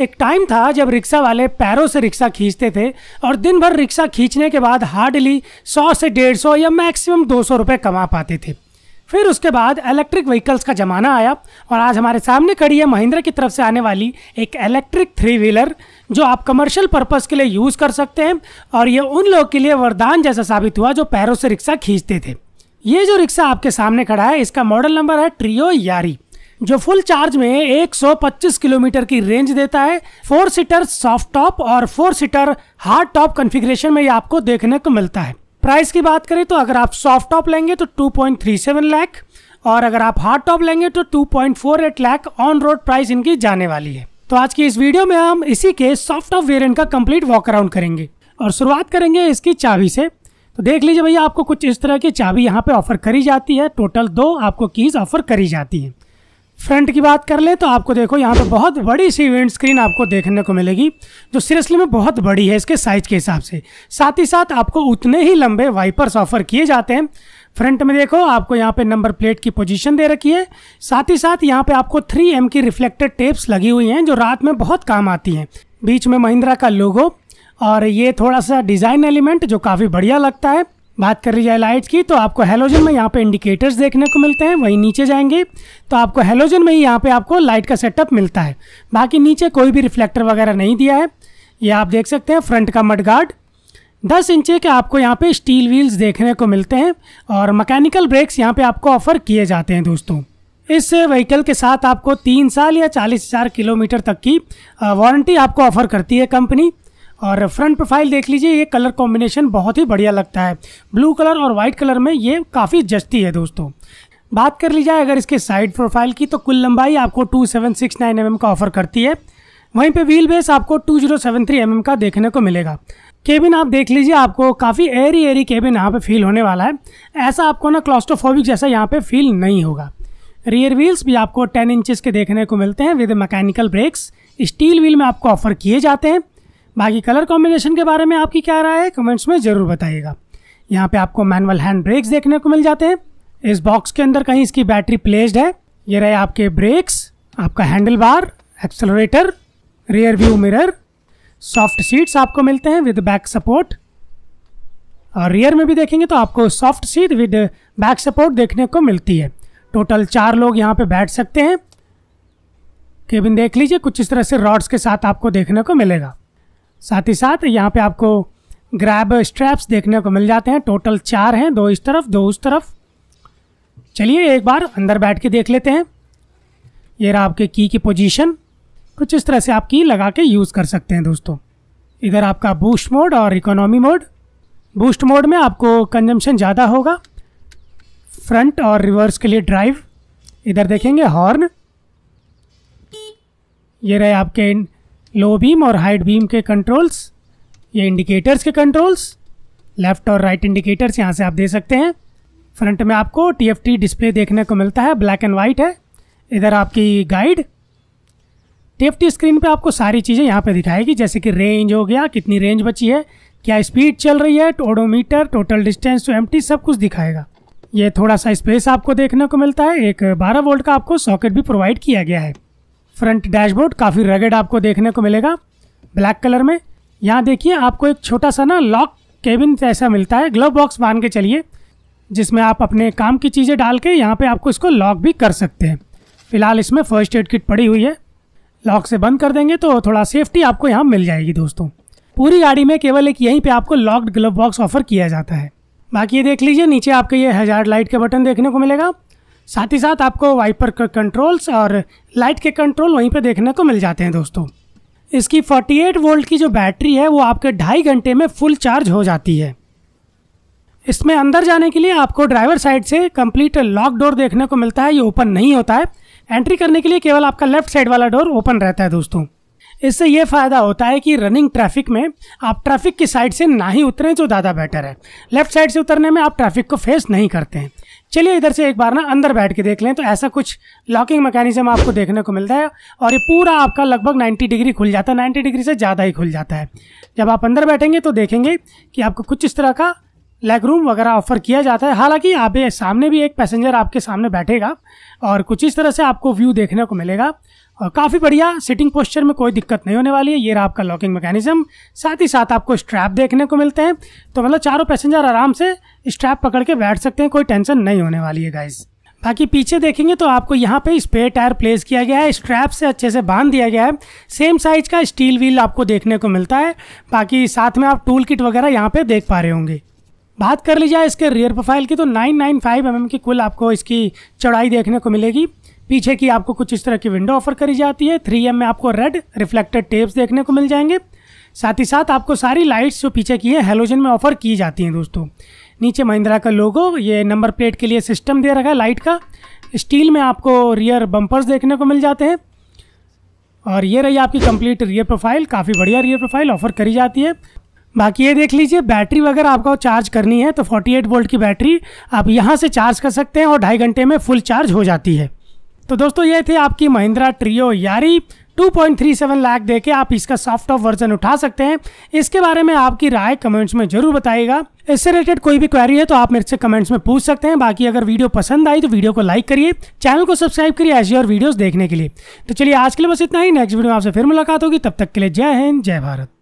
एक टाइम था जब रिक्शा वाले पैरों से रिक्शा खींचते थे और दिन भर रिक्शा खींचने के बाद हार्डली 100 से 150 या मैक्सिमम 200 रुपये कमा पाते थे फिर उसके बाद इलेक्ट्रिक व्हीकल्स का ज़माना आया और आज हमारे सामने खड़ी है महिंद्रा की तरफ से आने वाली एक इलेक्ट्रिक थ्री व्हीलर जो आप कमर्शियल पर्पज़ के लिए यूज़ कर सकते हैं और ये उन लोगों के लिए वरदान जैसा साबित हुआ जो पैरों से रिक्शा खींचते थे ये जो रिक्शा आपके सामने खड़ा है इसका मॉडल नंबर है ट्रियो यारी जो फुल चार्ज में 125 किलोमीटर की रेंज देता है फोर सीटर सॉफ्ट टॉप और four seater hard top configuration में ये आपको देखने को मिलता है प्राइस की बात करें तो अगर आप सॉफ्ट टॉप लेंगे तो 2.37 लाख और अगर आप हार्ड टॉप लेंगे तो 2.48 लाख ऑन रोड प्राइस इनकी जाने वाली है तो आज की इस वीडियो में हम इसी के सॉफ्ट टॉप वेरियंट का कम्प्लीट वॉक अराउंड करेंगे और शुरुआत करेंगे इसकी चाबी से तो देख लीजिए भैया आपको कुछ इस तरह की चाबी यहाँ पे ऑफर करी जाती है टोटल दो आपको कीज ऑफर करी जाती है फ्रंट की बात कर ले तो आपको देखो यहाँ पर बहुत बड़ी सी इवेंट स्क्रीन आपको देखने को मिलेगी जो सीरियसली में बहुत बड़ी है इसके साइज के हिसाब से साथ ही साथ आपको उतने ही लंबे वाइपर्स ऑफर किए जाते हैं फ्रंट में देखो आपको यहाँ पे नंबर प्लेट की पोजीशन दे रखी है साथ ही साथ यहाँ पे आपको थ्री की रिफ्लेक्टेड टेप्स लगी हुई हैं जो रात में बहुत काम आती हैं बीच में महिंद्रा का लोगो और ये थोड़ा सा डिज़ाइन एलिमेंट जो काफ़ी बढ़िया लगता है बात कर रही जाए लाइट्स की तो आपको हेलोजन में यहाँ पे इंडिकेटर्स देखने को मिलते हैं वहीं नीचे जाएंगे तो आपको हेलोजन में ही यहाँ पे आपको लाइट का सेटअप मिलता है बाकी नीचे कोई भी रिफ्लेक्टर वगैरह नहीं दिया है ये आप देख सकते हैं फ्रंट का मड गार्ड दस इंचे के आपको यहाँ पे स्टील व्हील्स देखने को मिलते हैं और मकैनिकल ब्रेक्स यहाँ पे आपको ऑफर किए जाते हैं दोस्तों इस व्हीकल के साथ आपको तीन साल या चालीस हज़ार किलोमीटर तक की वारंटी आपको ऑफर करती है कंपनी और फ्रंट प्रोफाइल देख लीजिए ये कलर कॉम्बिनेशन बहुत ही बढ़िया लगता है ब्लू कलर और वाइट कलर में ये काफ़ी जस्ती है दोस्तों बात कर ली जाए अगर इसके साइड प्रोफाइल की तो कुल लंबाई आपको 2769 सेवन mm का ऑफर करती है वहीं पे व्हील बेस आपको 2073 mm का देखने को मिलेगा केबिन आप देख लीजिए आपको काफ़ी एरी एरी केबिन यहाँ पे फील होने वाला है ऐसा आपको ना क्लास्टोफोबिक जैसा यहाँ पे फील नहीं होगा रियर व्हील्स भी आपको 10 इंचेस के देखने को मिलते हैं with mechanical brakes steel wheel में आपको ऑफर किए जाते हैं बाकी कलर कॉम्बिनेशन के बारे में आपकी क्या राय है कमेंट्स में ज़रूर बताइएगा यहाँ पे आपको मैनुअल हैंड ब्रेक्स देखने को मिल जाते हैं इस बॉक्स के अंदर कहीं इसकी बैटरी प्लेस्ड है ये रहे आपके ब्रेक्स आपका handle bar accelerator rear view mirror soft seats आपको मिलते हैं विद बैक सपोर्ट और रियर में भी देखेंगे तो आपको soft seat with back support देखने को मिलती है टोटल चार लोग यहाँ पे बैठ सकते हैं केबिन देख लीजिए कुछ इस तरह से रॉड्स के साथ आपको देखने को मिलेगा साथ ही साथ यहाँ पे आपको ग्रैब स्ट्रैप्स देखने को मिल जाते हैं टोटल चार हैं दो इस तरफ दो उस तरफ चलिए एक बार अंदर बैठ के देख लेते हैं ये रहा आपके की की पोजीशन कुछ इस तरह से आप की लगा के यूज़ कर सकते हैं दोस्तों इधर आपका बूस्ट मोड और इकोनॉमी मोड बूस्ट मोड में आपको कंजम्पशन ज़्यादा होगा फ्रंट और रिवर्स के लिए ड्राइव इधर देखेंगे हॉर्न ये रहे आपके लो बीम और हाइट बीम के कंट्रोल्स ये इंडिकेटर्स के कंट्रोल्स लेफ्ट और राइट इंडिकेटर्स यहाँ से आप दे सकते हैं फ्रंट में आपको टी डिस्प्ले देखने को मिलता है ब्लैक एंड वाइट है इधर आपकी गाइड टी स्क्रीन पे आपको सारी चीज़ें यहाँ पे दिखाएगी जैसे कि रेंज हो गया कितनी रेंज बची है क्या स्पीड चल रही है odometer total distance to M सब कुछ दिखाएगा ये थोड़ा सा स्पेस आपको देखने को मिलता है एक 12 वोल्ट का आपको सॉकेट भी प्रोवाइड किया गया है फ्रंट डैशबोर्ड काफ़ी रगेड आपको देखने को मिलेगा ब्लैक कलर में यहाँ देखिए आपको एक छोटा सा ना लॉक केबिन ऐसा मिलता है ग्लव बॉक्स मान के चलिए जिसमें आप अपने काम की चीज़ें डाल के यहाँ पर आपको इसको लॉक भी कर सकते हैं फिलहाल इसमें फर्स्ट एड किट पड़ी हुई है लॉक से बंद कर देंगे तो थोड़ा सेफ्टी आपको यहाँ मिल जाएगी दोस्तों पूरी गाड़ी में केवल एक यहीं पे आपको लॉक्ड ग्लव बॉक्स ऑफर किया जाता है बाकी ये देख लीजिए नीचे आपके ये हजार लाइट के बटन देखने को मिलेगा साथ ही साथ आपको वाइपर कंट्रोल्स और लाइट के कंट्रोल वहीं पर देखने को मिल जाते हैं दोस्तों इसकी 48 वोल्ट की जो बैटरी है वो आपके ढाई घंटे में फुल चार्ज हो जाती है इसमें अंदर जाने के लिए आपको ड्राइवर साइड से कंप्लीट लॉक डोर देखने को मिलता है ये ओपन नहीं होता है एंट्री करने के लिए केवल आपका लेफ्ट साइड वाला डोर ओपन रहता है दोस्तों इससे ये फ़ायदा होता है कि रनिंग ट्रैफिक में आप ट्रैफिक की साइड से ना ही उतरें जो ज़्यादा बेटर है लेफ्ट साइड से उतरने में आप ट्रैफिक को फेस नहीं करते हैं चलिए इधर से एक बार ना अंदर बैठ के देख लें तो ऐसा कुछ लॉकिंग मैकेनिज्म आपको देखने को मिलता है और ये पूरा आपका लगभग 90 डिग्री खुल जाता है 90 डिग्री से ज़्यादा ही खुल जाता है जब आप अंदर बैठेंगे तो देखेंगे कि आपको कुछ इस तरह का लेग रूम वगैरह ऑफर किया जाता है हालांकि आप सामने भी एक पैसेंजर आपके सामने बैठेगा और कुछ इस तरह से आपको व्यू देखने को मिलेगा और काफ़ी बढ़िया सिटिंग पोस्चर में कोई दिक्कत नहीं होने वाली है ये रहा आपका लॉकिंग मैकेनिज्म साथ ही साथ आपको स्ट्रैप देखने को मिलते हैं तो मतलब चारों पैसेंजर आराम से स्ट्रैप पकड़ के बैठ सकते हैं कोई टेंशन नहीं होने वाली है गाइज़ बाकी पीछे देखेंगे तो आपको यहाँ पे स्पेयर टायर प्लेस किया गया है स्ट्रैप से अच्छे से बांध दिया गया है सेम साइज का स्टील व्हील आपको देखने को मिलता है बाकी साथ में आप टूल किट वगैरह यहाँ पे देख पा रहे होंगे बात कर ली जाए इसके रियर प्रोफाइल की तो 995 एम mm की कुल आपको इसकी चौड़ाई देखने को मिलेगी पीछे की आपको कुछ इस तरह की विंडो ऑफर करी जाती है थ्री में आपको रेड रिफ्लेक्टेड टेप्स देखने को मिल जाएंगे साथ ही साथ आपको सारी लाइट्स जो पीछे की है हेलोजन में ऑफर की जाती हैं दोस्तों नीचे महिंद्रा का लोगो ये नंबर प्लेट के लिए सिस्टम दे रखा है लाइट का स्टील में आपको रियर बम्पर्स देखने को मिल जाते हैं और ये रही आपकी कंप्लीट रियर प्रोफाइल काफ़ी बढ़िया रियर प्रोफाइल ऑफर करी जाती है बाकी ये देख लीजिए बैटरी वगैरह आपको चार्ज करनी है तो 48 वोल्ट की बैटरी आप यहाँ से चार्ज कर सकते हैं और ढाई घंटे में फुल चार्ज हो जाती है तो दोस्तों ये थे आपकी महिंद्रा ट्रियो यारी 2.37 लाख दे के आप इसका सॉफ्ट ऑफ वर्जन उठा सकते हैं इसके बारे में आपकी राय कमेंट्स में जरूर बताएगा इससे रिलेटेड कोई भी क्वेरी है तो आप मेरे से कमेंट्स में पूछ सकते हैं बाकी अगर वीडियो पसंद आई तो वीडियो को लाइक करिए चैनल को सब्सक्राइब करिए ऐसी और वीडियोस देखने के लिए तो चलिए आज के लिए बस इतना ही नेक्स्ट वीडियो में आपसे फिर मुलाकात होगी तब तक के लिए जय हिंद जय भारत